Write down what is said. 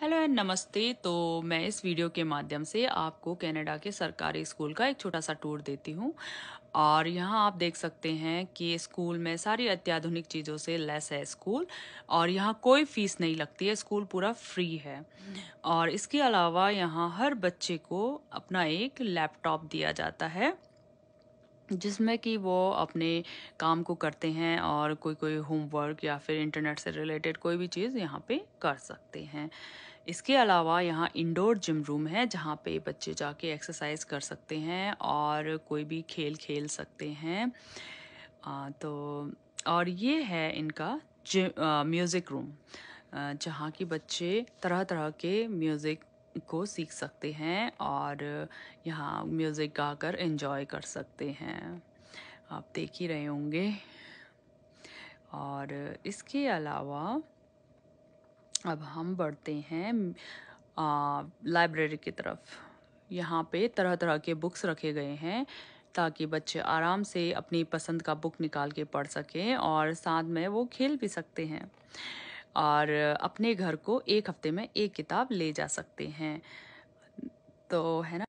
hello and नमस्ते तो मैं इस वीडियो के माध्यम से आपको कनाडा के सरकारी स्कूल का एक छोटा सा टूर देती हूँ और यहाँ आप देख सकते हैं कि स्कूल में सारी अत्याधुनिक चीज़ों से लेस है स्कूल और यहाँ कोई फीस नहीं लगती है स्कूल पूरा फ्री है और इसके अलावा यहाँ हर बच्चे को अपना एक लैपटॉप दिया जाता है जिसमें कि वो अपने काम को करते हैं और कोई कोई होमवर्क या फिर इंटरनेट से रिलेटेड कोई भी चीज़ यहाँ पे कर सकते हैं इसके अलावा यहाँ इंडोर जिम रूम है जहाँ पे बच्चे जाके एक्सरसाइज कर सकते हैं और कोई भी खेल खेल सकते हैं आ, तो और ये है इनका जिम म्यूज़िक रूम जहाँ की बच्चे तरह तरह के म्यूज़िक को सीख सकते हैं और यहाँ म्यूज़िक गाकर एंजॉय कर सकते हैं आप देख ही रहे होंगे और इसके अलावा अब हम बढ़ते हैं लाइब्रेरी की तरफ यहाँ पे तरह तरह के बुक्स रखे गए हैं ताकि बच्चे आराम से अपनी पसंद का बुक निकाल के पढ़ सकें और साथ में वो खेल भी सकते हैं और अपने घर को एक हफ्ते में एक किताब ले जा सकते हैं तो है ना